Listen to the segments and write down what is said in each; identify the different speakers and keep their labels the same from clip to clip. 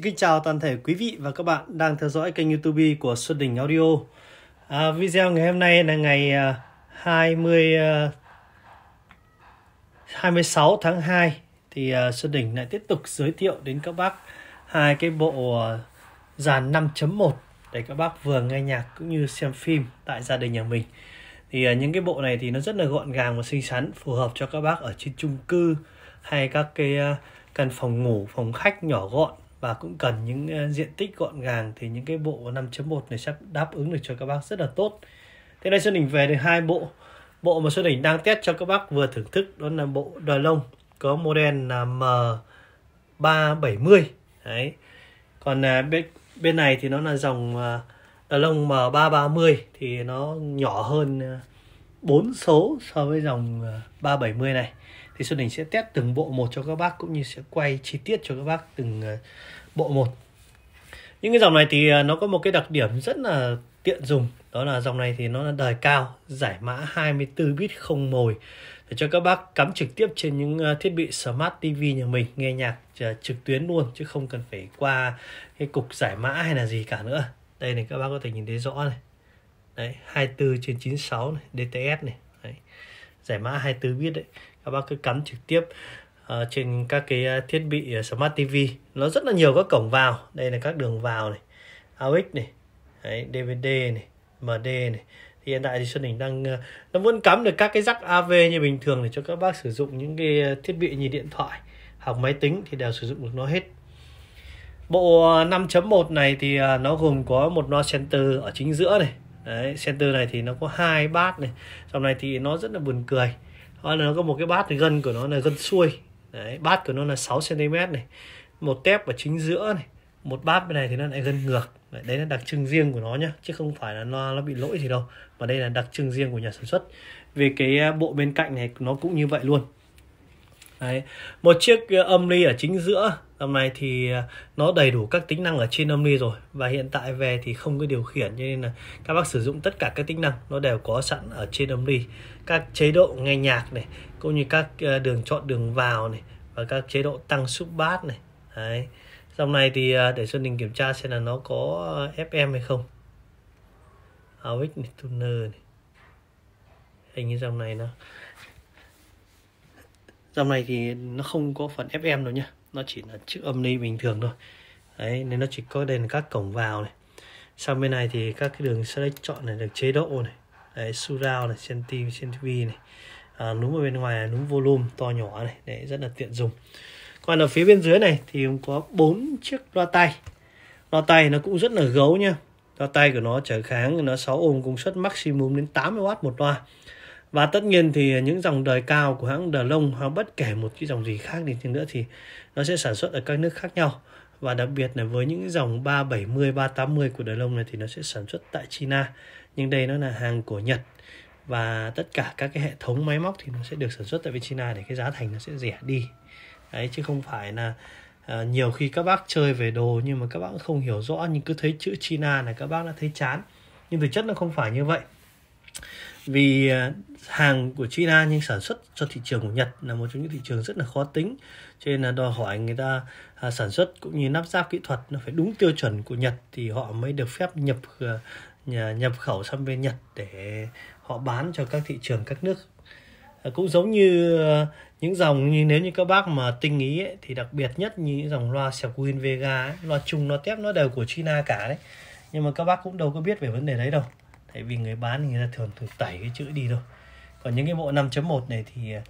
Speaker 1: Xin kính chào toàn thể quý vị và các bạn đang theo dõi kênh YouTube của Xuân Đình Audio. À, video ngày hôm nay là ngày 20 à, 26 à, tháng 2 thì à, Xuân Đình lại tiếp tục giới thiệu đến các bác hai cái bộ dàn 5.1 để các bác vừa nghe nhạc cũng như xem phim tại gia đình nhà mình. Thì những cái bộ này thì nó rất là gọn gàng và xinh xắn, phù hợp cho các bác ở trên chung cư hay các cái căn phòng ngủ, phòng khách nhỏ gọn và cũng cần những ờ, diện tích gọn gàng thì những cái bộ 5.1 này sẽ đáp ứng được cho các bác rất là tốt. Thế đây Xuân Đình về được hai bộ. Bộ mà Xuân Đình đang test cho các bác vừa thưởng thức đó là bộ đòi lông có model là M370. Đấy. Còn à, bên bên này thì nó là dòng à, đòi lông M330 thì nó nhỏ hơn 4 à, số so với dòng 370 này thì Xuân Đình sẽ test từng bộ một cho các bác cũng như sẽ quay chi tiết cho các bác từng ờ, bộ một những cái dòng này thì ờ, nó có một cái đặc điểm rất là tiện dùng đó là dòng này thì nó là đời cao giải mã 24 bit không mồi để cho các bác cắm trực tiếp trên những ờ, thiết bị smart TV nhà mình nghe nhạc trực tuyến luôn chứ không cần phải qua cái cục giải mã hay là gì cả nữa đây này các bác có thể nhìn thấy rõ này đấy 24 trên 96 này DTS này đấy giải mã 24 bit đấy các bác cứ cắm trực tiếp uh, trên các cái ờ, thiết bị ờ, smart TV nó rất là nhiều các cổng vào đây là các đường vào này AUX này đấy, DVD này MD này thì hiện tại thì Xuân Đình đang nó vẫn cắm được các cái rắc AV như bình thường để cho các bác sử dụng những cái thiết bị như điện thoại học máy tính thì đều sử dụng được nó hết bộ 5.1 này thì nó gồm có một no center ở chính giữa này đấy center này thì nó có hai bát này trong này thì nó rất là buồn cười đó là nó có một cái bát này, gân của nó là gân xuôi đấy bát của nó là 6 cm này một tép ở chính giữa này một bát bên này thì nó lại gân ngược đấy, đấy là đặc trưng riêng của nó nhá chứ không phải là nó, nó bị lỗi gì đâu mà đây là đặc trưng riêng của nhà sản xuất về cái à, bộ bên cạnh này nó cũng như vậy luôn Đấy. Một chiếc âm ờ, ly ở chính giữa dòng này thì ờ, nó đầy đủ các tính năng ở trên âm ly rồi và hiện tại về thì không có điều khiển cho nên là các bác sử dụng tất cả các tính năng nó đều có sẵn ở trên âm ly các chế độ nghe nhạc này cũng như các ờ, đường chọn đường vào này và các chế độ tăng sub bass này Đấy. dòng này thì để xuân đình kiểm tra xem là nó có fm hay không AUX này, tuner này hình như dòng này nó dòng này thì nó không có phần FM đâu nhá nó chỉ là chữ âm ly bình thường thôi đấy nên nó chỉ có đây là các cổng vào này sau bên này thì các cái đường select chọn này được chế độ này đấy surround này trên TV trên TV này à, núm ở bên ngoài là núm volume to nhỏ này để rất là tiện dùng còn ở phía bên dưới này thì có bốn chiếc loa tay loa tay nó cũng rất là gấu nhá loa tay của nó trở kháng nó 6 ohm công suất maximum đến 80W một loa và tất nhiên thì những dòng đời cao của hãng Đờ Lông hoặc bất kể một cái dòng gì khác đi chăng nữa thì nó sẽ sản xuất ở các nước khác nhau và đặc biệt là với những dòng 370, 380 của Đờ Lông này thì nó sẽ sản xuất tại China nhưng đây nó là hàng của Nhật và tất cả các cái hệ thống máy móc thì nó sẽ được sản xuất tại bên China để cái giá thành nó sẽ rẻ đi đấy chứ không phải là à, nhiều khi các bác chơi về đồ nhưng mà các bác không hiểu rõ nhưng cứ thấy chữ China là các bác đã thấy chán nhưng thực chất nó không phải như vậy vì à, hàng của China nhưng sản xuất cho thị trường của Nhật là một trong những thị trường rất là khó tính cho nên là đòi hỏi người ta à, sản xuất cũng như lắp ráp kỹ thuật nó phải đúng tiêu chuẩn của Nhật thì họ mới được phép nhập à, nhập khẩu sang bên Nhật để họ bán cho các thị trường các nước cũng giống như những dòng như nếu như các bác mà tinh ý ấy, thì đặc biệt nhất như những dòng loa Squin Vega ấy, loa chung loa tép nó đều của China cả đấy nhưng mà các bác cũng đâu có biết về vấn đề đấy đâu tại vì người bán thì người ta thường thường tẩy cái chữ đi thôi còn những cái bộ 5.1 này thì à,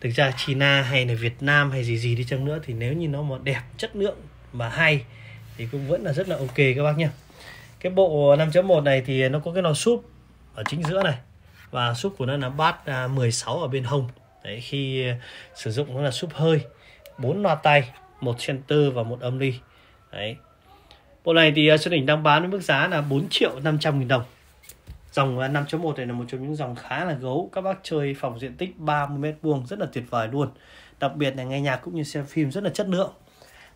Speaker 1: thực ra China hay là Việt Nam hay gì gì đi chăng nữa thì nếu như nó mà đẹp chất lượng và hay thì cũng vẫn là rất là ok các bác nhá cái bộ 5.1 này thì nó có cái lò súp ở chính giữa này và súp của nó là bát 16 à, ở bên hông Đấy, khi à, sử dụng nó là súp hơi bốn loa tay một center và một âm ly Đấy. bộ này thì xuân đỉnh đang bán với mức giá là 4 triệu 500 nghìn đồng Dòng 5.1 này là một trong những dòng khá là gấu. Các bác chơi phòng diện tích 30 m vuông rất là tuyệt vời luôn. Đặc biệt là nghe nhạc cũng như xem phim rất là chất lượng.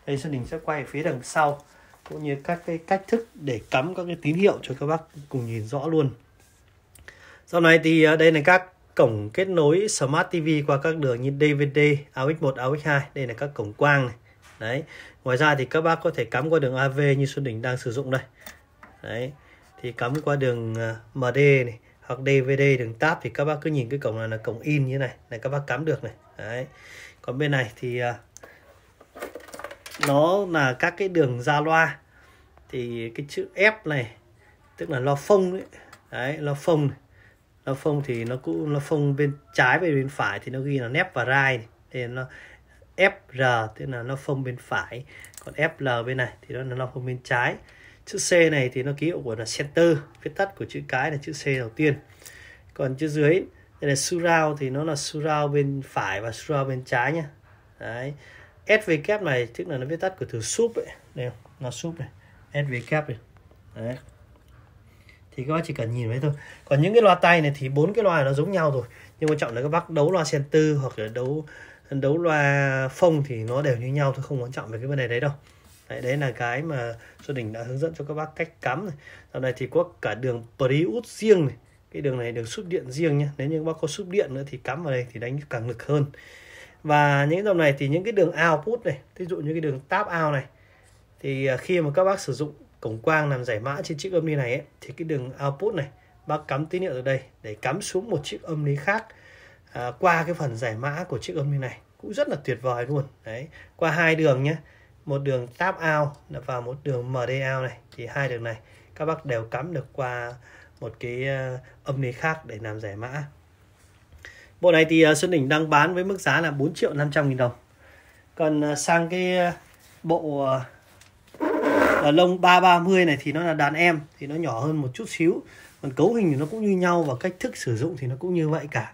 Speaker 1: Đây Sơn Đình sẽ quay phía đằng sau cũng như các cái cách thức để cắm các cái tín hiệu cho các bác cùng nhìn rõ luôn. Sau này thì à, đây là các cổng kết nối Smart TV qua các đường như DVD, AUX1, AUX2. Đây là các cổng quang này. Đấy. Ngoài ra thì các bác có thể cắm qua đường AV như Xuân Đình đang sử dụng đây. Đấy thì cắm qua đường ờ, MD này hoặc DVD đường tab thì các bác cứ nhìn cái cổng này là cổng in như thế này này các bác cắm được này đấy còn bên này thì ờ, nó là các cái đường ra loa thì cái chữ F này tức là lo phông đấy, đấy lo phông này. lo phông thì nó cũng lo phông bên trái và bên phải thì nó ghi là nép và rai nên thì nó FR tức là nó phông bên phải còn FL bên này thì nó là lo phông bên trái chữ C này thì nó ký hiệu của là center viết tắt của chữ cái là chữ C đầu tiên còn chữ dưới đây là surround thì nó là surround bên phải và surround bên trái nhá đấy SVK này tức là nó viết tắt của từ sup ấy đây nó sup này SVK này đấy thì các bác chỉ cần nhìn thấy thôi còn những cái loa tay này thì bốn cái loa này nó giống nhau rồi nhưng quan trọng là các bác đấu loa center hoặc là đấu đấu loa phông thì nó đều như nhau thôi không quan trọng về cái vấn đề đấy đâu đấy, đấy là cái mà Xuân Đình đã hướng dẫn cho các bác cách cắm này. sau này thì có cả đường priút riêng này cái đường này đường súp điện riêng nhé nếu như các bác có súp điện nữa thì cắm vào đây thì đánh càng lực hơn và những dòng này thì những cái đường output này ví dụ như cái đường tap out này thì à, khi mà các bác sử dụng cổng quang làm giải mã trên chiếc âm ly này ấy, thì cái đường output này bác cắm tín hiệu từ đây để cắm xuống một chiếc âm lý khác à, qua cái phần giải mã của chiếc âm ly này cũng rất là tuyệt vời luôn đấy qua hai đường nhé một đường tap out và một đường MD out này thì hai đường này các bác đều cắm được qua một cái ờ, âm lý khác để làm giải mã bộ này thì ờ, Xuân đỉnh đang bán với mức giá là 4 triệu 500 nghìn đồng còn ờ, sang cái bộ là lông 330 này thì nó là đàn em thì nó nhỏ hơn một chút xíu còn cấu hình thì nó cũng như nhau và cách thức sử dụng thì nó cũng như vậy cả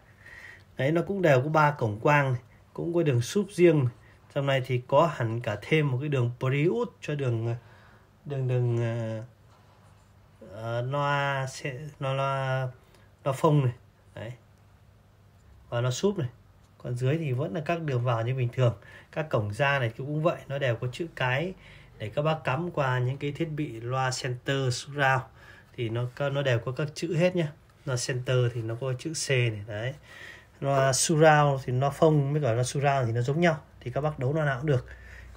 Speaker 1: đấy nó cũng đều có ba cổng quang này, cũng có đường súp riêng này, trong này thì có hẳn cả thêm một cái đường preload cho đường đường đường uh, loa sẽ nó loa loa phông này đấy và loa súp này còn dưới thì vẫn là các đường vào như bình thường các cổng ra này cũng vậy nó đều có chữ cái để các bác cắm qua những cái thiết bị loa center surround thì nó nó đều có các chữ hết nhá loa center thì nó có chữ c này đấy loa surround thì nó phông với cả loa surround thì nó giống nhau thì các bác đấu loa nào cũng được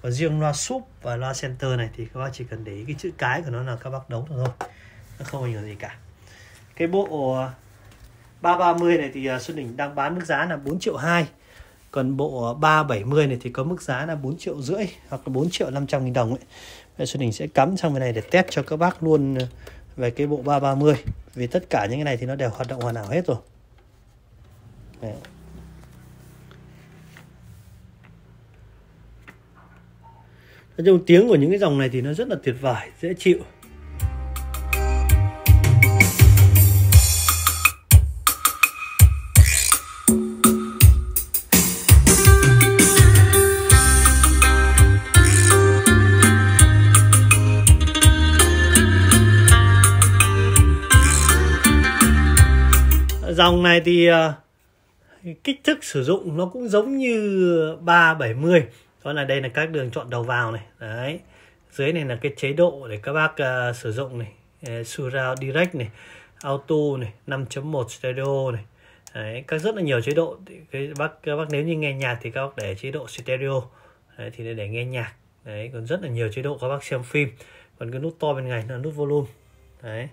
Speaker 1: còn riêng loa sup và loa center này thì các bác chỉ cần để ý cái chữ cái của nó là các bác đấu thôi nó không ảnh hưởng gì cả cái bộ 330 ờ, này thì ờ, Xuân Đình đang bán mức giá là 4 triệu 2 còn bộ 370 ờ, này thì có mức giá là 4 triệu rưỡi hoặc là 4 triệu 500 nghìn đồng ấy. Vậy Xuân Đình sẽ cắm sang bên này để test cho các bác luôn về cái bộ 330 vì tất cả những cái này thì nó đều hoạt động hoàn hảo hết rồi Đấy. nói chung tiếng của những cái dòng này thì nó rất là tuyệt vời dễ chịu dòng này thì ờ, kích thước sử dụng nó cũng giống như 370 đó là đây là các đường chọn đầu vào này đấy dưới này là cái chế độ để các bác uh, sử dụng này ờ, surround direct này auto này 5.1 stereo này đấy, các rất là nhiều chế độ cái bác các bác nếu như nghe nhạc thì các bác để chế độ stereo đấy, thì để, nghe nhạc đấy còn rất là nhiều chế độ các bác xem phim còn cái nút to bên này là nút volume đấy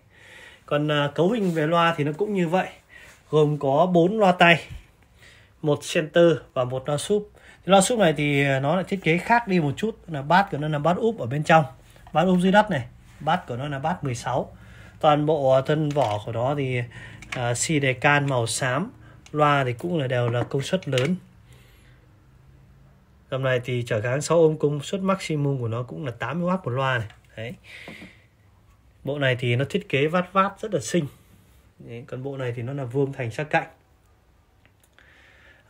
Speaker 1: còn uh, cấu hình về loa thì nó cũng như vậy gồm có bốn loa tay một center và một loa sub cái loa súp này thì ờ, nó lại thiết kế khác đi một chút là bát của nó là bát úp ở bên trong bát úp dưới đất này bát của nó là bát 16 toàn bộ ờ, thân vỏ của nó thì uh, xi đề can màu xám loa thì cũng là đều là công suất lớn dòng này thì trở kháng 6 ôm công suất maximum của nó cũng là 80W một loa này đấy bộ này thì nó thiết kế vát vát rất là xinh đấy. còn bộ này thì nó là vuông thành sát cạnh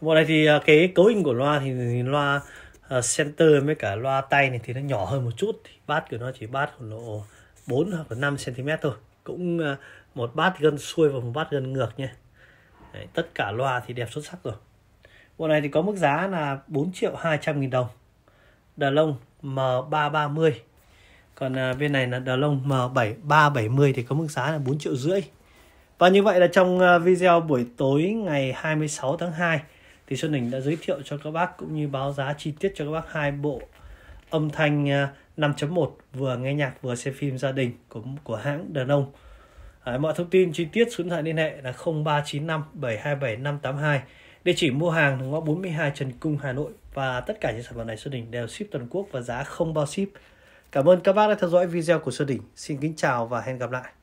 Speaker 1: bộ này thì à, cái cấu hình của loa thì, thì loa à, center với cả loa tay này thì nó nhỏ hơn một chút thì bát của nó chỉ bát khoảng độ 4 hoặc 5 cm thôi cũng à, một bát gần xuôi và một bát gần ngược nha Đấy, tất cả loa thì đẹp xuất sắc rồi bộ này thì có mức giá là 4 triệu 200 nghìn đồng đà lông M330 còn bên này là đà lông M7370 thì có mức giá là 4 triệu rưỡi và như vậy là trong video buổi tối ngày 26 tháng 2 thì Xuân Đình đã giới thiệu cho các bác cũng như báo giá chi tiết cho các bác hai bộ âm thanh 5.1 à, vừa nghe nhạc vừa xem phim gia đình của của hãng Đàn ông. À, mọi thông tin chi tiết số điện thoại liên hệ là 0395 727 582. Địa chỉ mua hàng ngõ 42 Trần Cung Hà Nội và tất cả những sản phẩm này Xuân Đình đều ship toàn quốc và giá không bao ship. Cảm ơn các bác đã theo dõi video của Xuân Đình. Xin kính chào và hẹn gặp lại.